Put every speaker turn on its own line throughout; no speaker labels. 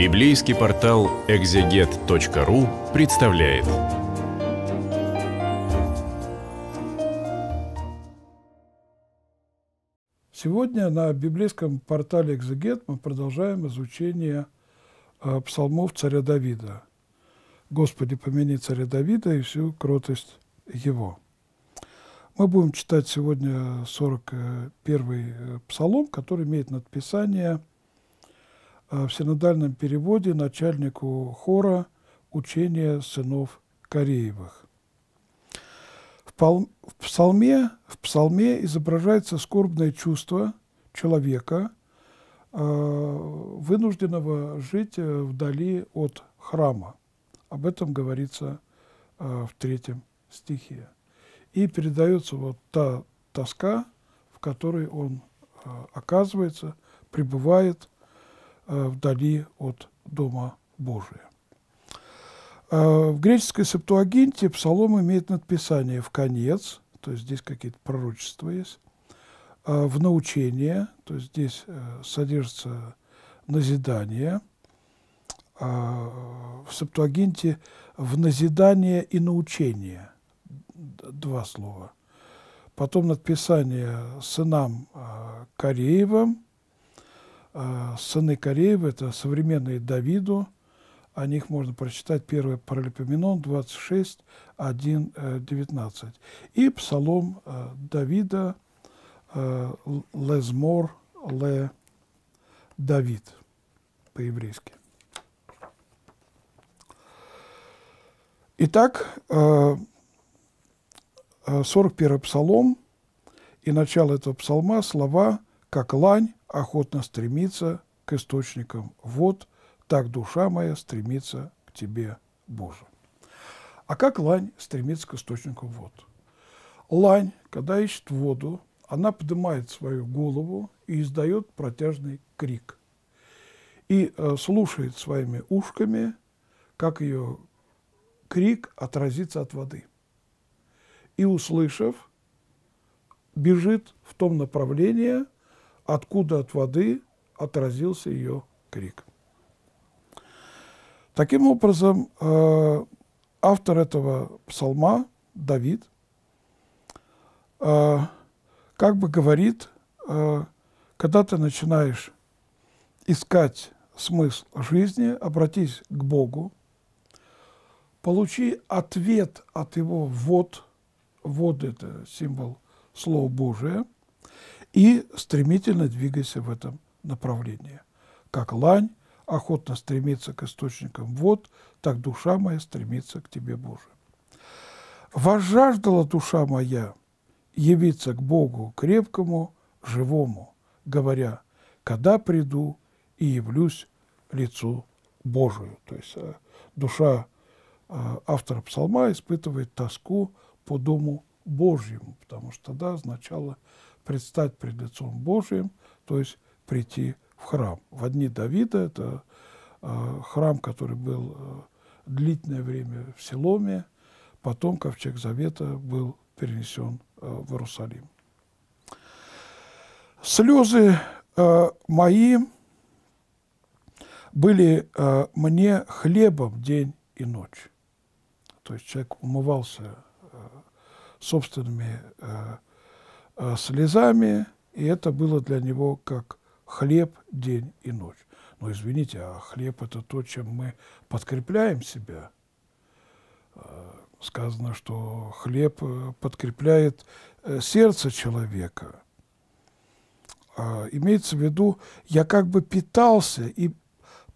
Библейский портал экзегет.ру представляет. Сегодня на библейском портале «Экзегет» мы продолжаем изучение а, псалмов царя Давида. «Господи, помяни царя Давида и всю кротость его». Мы будем читать сегодня 41-й э, э, псалом, который имеет надписание – Э, в синодальном переводе начальнику хора учения сынов Кореевых. В псалме, в псалме изображается скорбное чувство человека, э, вынужденного жить э, вдали от храма. Об этом говорится в третьем стихе. И передается вот та тоска, в которой он оказывается, пребывает – Э, вдали от Дома Божия. Э, в греческой септуагинте псалом имеет надписание «в конец», то есть здесь какие-то пророчества есть, э, в научение, то есть здесь содержится назидание, в септуагинте в назидание и научение, два слова. Потом надписание сынам Кореевым, Э, сыны Кореев это современные Давиду, о них можно прочитать 1 Паралипоменон 26, 1, 19. И Псалом э, Давида э, «Лезмор ле Давид» по-еврейски. Итак, 41 Псалом и начало этого псалма – слова – как лань охотно стремится к источникам вод, так душа моя стремится к Тебе, Боже. А как лань стремится к источнику вод? Лань, когда ищет воду, она поднимает свою голову и издает протяжный крик. И э, слушает своими ушками, как ее крик отразится от воды. И, услышав, бежит в том направлении, откуда от воды отразился ее крик. Таким образом, э, автор этого псалма, Давид, э, как бы говорит, э, когда ты начинаешь искать смысл жизни, обратись к Богу, получи ответ от Его вод, вод это символ Слова Божия, и стремительно двигайся в этом направлении. Как лань охотно стремится к источникам вод, так душа моя стремится к Тебе, Боже. Возжаждала душа моя явиться к Богу крепкому, живому, говоря, когда приду и явлюсь лицу Божию. То есть э, душа э, автора псалма испытывает тоску по Дому Божьему, потому что тогда означало – предстать пред лицом Божьим, то есть прийти в храм. В дни Давида это э, храм, который был э, длительное время в Селоме, потом ковчег Завета был перенесен э, в Иерусалим. Слезы мои были мне хлебом день и ночь. То есть человек умывался собственными э, Э, слезами, и это было для него как хлеб день и ночь. Но извините, а хлеб – это то, чем мы подкрепляем себя. Э, сказано, что хлеб э, подкрепляет сердце человека. А, имеется в виду, я как бы питался и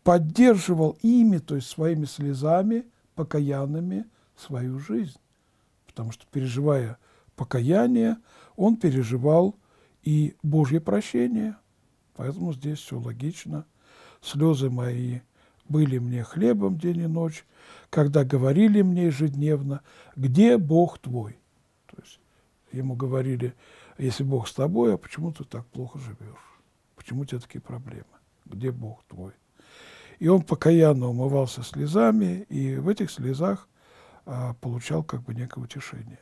поддерживал ими, то есть своими слезами, покаянными, свою жизнь. Потому что, переживая покаяние, он переживал и Божье прощение. Поэтому здесь все логично. Слезы мои были мне хлебом день и ночь, когда говорили мне ежедневно, где Бог твой? То есть ему говорили, если Бог с тобой, а почему ты так плохо живешь? Почему у тебя такие проблемы? Где Бог твой? И он покаянно умывался слезами, и в этих слезах а, получал как бы некое утешение.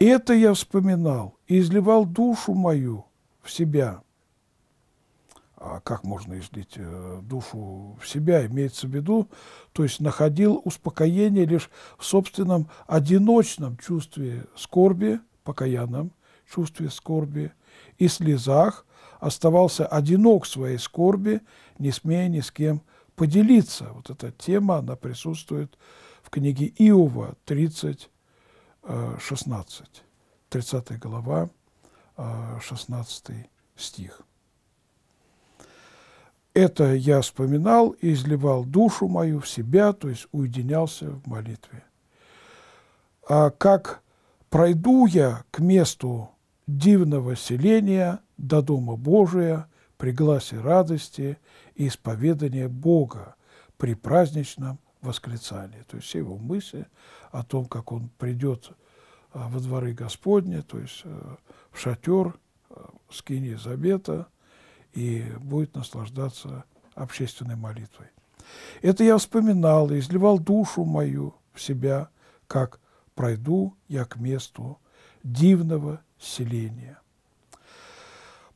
Это я вспоминал и изливал душу мою в себя. А как можно излить э, душу в себя, имеется в виду, то есть находил успокоение лишь в собственном одиночном чувстве скорби, покаянном чувстве скорби и слезах, оставался одинок в своей скорби, не смея ни с кем поделиться. Вот эта тема, она присутствует в книге Иова 30, 16, э, 30 глава, 16 э, стих. Это я вспоминал и изливал душу мою в себя, то есть уединялся в молитве. А как пройду я к месту дивного селения, до Дома Божия, при гласе радости и исповедания Бога при праздничном восклицания, то есть все его мысли о том, как он придет а, во дворы Господни, то есть э, в шатер э, скини Завета и будет наслаждаться общественной молитвой. Это я вспоминал и изливал душу мою в себя, как пройду я к месту дивного селения.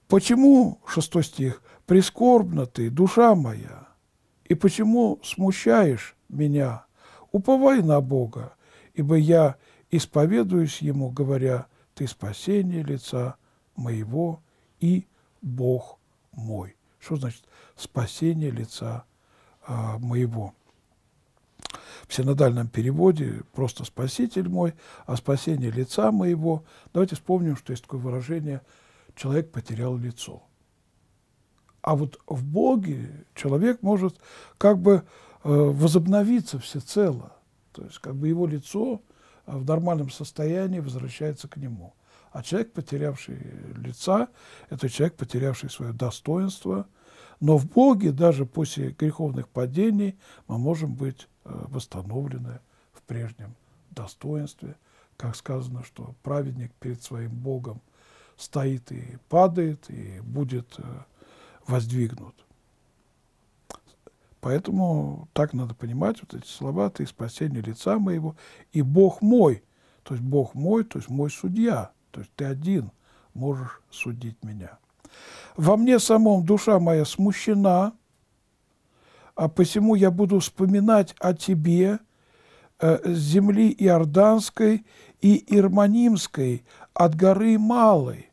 Почему, шестой стих, прискорбна ты, душа моя, и почему смущаешь меня, уповай на Бога, ибо я исповедуюсь Ему, говоря, Ты спасение лица моего и Бог мой. Что значит спасение лица а, моего? В синодальном переводе просто «спаситель мой», а «спасение лица моего». Давайте вспомним, что есть такое выражение «человек потерял лицо». А вот в Боге человек может как бы Э, возобновиться всецело. То есть как бы его лицо э, в нормальном состоянии возвращается к нему. А человек, потерявший лица, это человек, потерявший свое достоинство. Но в Боге даже после греховных падений мы можем быть э, восстановлены в прежнем достоинстве. Как сказано, что праведник перед своим Богом стоит и падает, и будет воздвигнут. Поэтому так надо понимать вот эти слова «ты спасение лица моего» и «Бог мой». То есть Бог мой, то есть мой судья. То есть ты один можешь судить меня. Во мне самом душа моя смущена, а посему я буду вспоминать о тебе э, с земли Иорданской и Ирманимской, от горы Малой.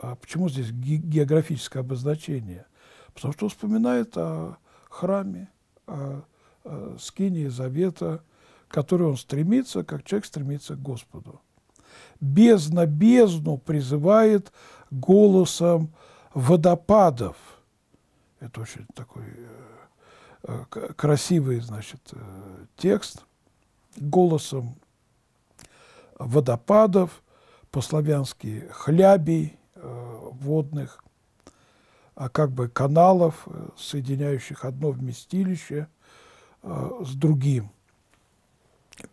А почему здесь географическое обозначение? Потому что вспоминает о храме, о, а, о а, скинии завета, к он стремится, как человек стремится к Господу. Бездна бездну призывает голосом водопадов. Это очень такой э, э, красивый, значит, э, текст. Голосом водопадов, по-славянски хлябей водных, а как бы каналов, э, соединяющих одно вместилище э, с другим.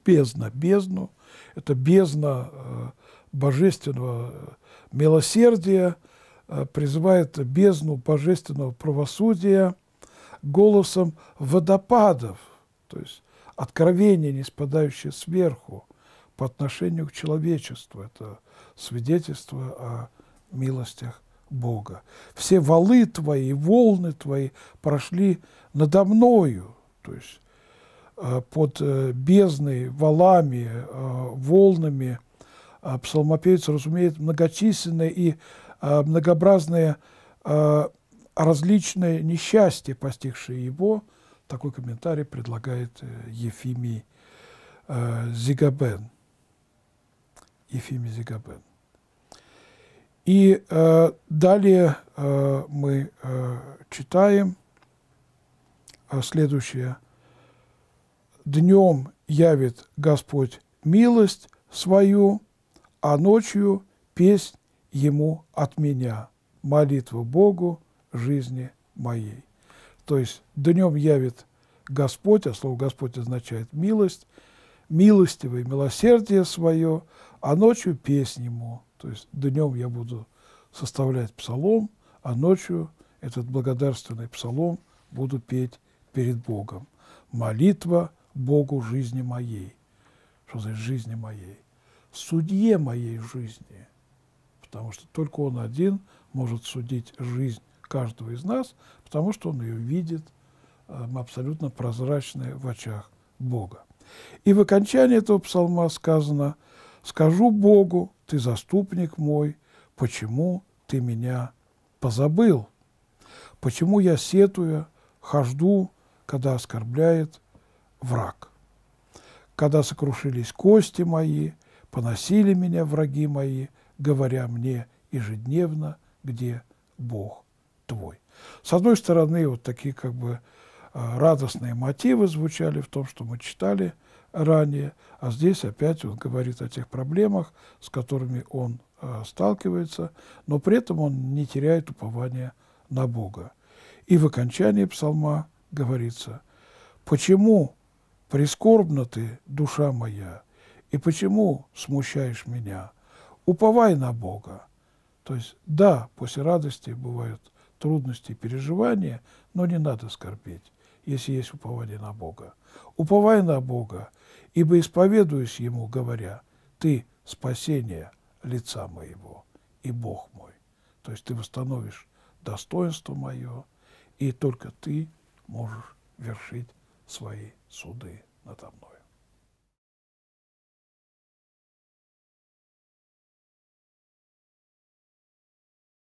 Бездна, бездну, это бездна э, божественного милосердия, призывает бездну божественного правосудия голосом водопадов, то есть откровение не спадающее сверху по отношению к человечеству. Это свидетельство о милостях Бога. Все валы твои, волны твои прошли надо мною, то есть э, под э, бездной, валами, э, волнами. А псалмопевец разумеет многочисленные и многообразные различные несчастья, постигшие его. Такой комментарий предлагает Ефимий Зигабен. Ефимий Зигабен. И э, далее э, мы э, читаем э, следующее. «Днем явит Господь милость свою, а ночью песнь ему от меня, молитва Богу жизни моей». То есть днем явит Господь, а слово Господь означает милость, милостивое милосердие свое, а ночью песнь ему – то есть днем я буду составлять псалом, а ночью этот благодарственный псалом буду петь перед Богом. Молитва Богу жизни моей. Что значит жизни моей? Судье моей жизни. Потому что только Он один может судить жизнь каждого из нас, потому что Он ее видит эм, абсолютно прозрачной в очах Бога. И в окончании этого псалма сказано – Скажу Богу, ты заступник мой, почему ты меня позабыл? Почему я сетуя, хожду, когда оскорбляет враг? Когда сокрушились кости мои, поносили меня враги мои, говоря мне ежедневно, где Бог твой. С одной стороны, вот такие как бы а, радостные мотивы звучали в том, что мы читали – ранее, а здесь опять он говорит о тех проблемах, с которыми он э, сталкивается, но при этом он не теряет упования на Бога. И в окончании псалма говорится, «Почему прискорбна ты, душа моя, и почему смущаешь меня? Уповай на Бога». То есть, да, после радости бывают трудности и переживания, но не надо скорбеть, если есть упование на Бога. Уповай на Бога, ибо исповедуюсь ему, говоря, ты – спасение лица моего и Бог мой. То есть ты восстановишь достоинство мое, и только ты можешь вершить свои суды надо мной.